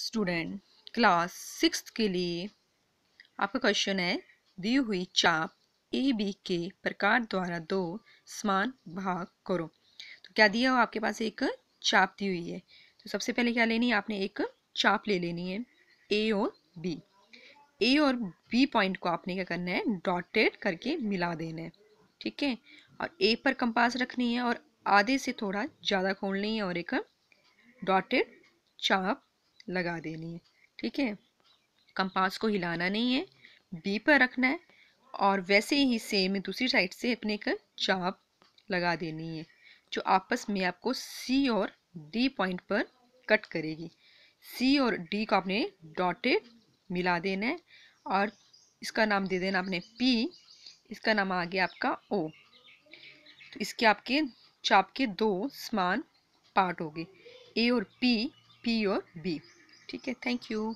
student class six के लिए आपका क्वेश्चन है दी हुई चाप ए बी के प्रकार द्वारा दो समान भाग करो तो क्या दिया हो आपके पास एक चाप दी हुई है तो सबसे पहले क्या लेनी है आपने एक चाप ले लेनी है ए और बी ए और बी पॉइंट को आपने क्या करना है डॉटेड करके मिला देना है ठीक है और ए पर कंपास रखनी है और आधे से थोड़ा ज़्यादा खोलनी है और एक डॉटेड चाप लगा देनी है ठीक है कंपास को हिलाना नहीं है बी पर रखना है और वैसे ही सेम दूसरी साइड से अपने एक चाप लगा देनी है जो आपस में आपको सी और डी पॉइंट पर कट करेगी सी और डी को आपने डॉटेड मिला देना है और इसका नाम दे देना आपने पी इसका नाम आ गया आपका ओ तो इसके आपके चाप के दो समान पार्ट हो गए ए और पी पी और बी ठीक है थैंक यू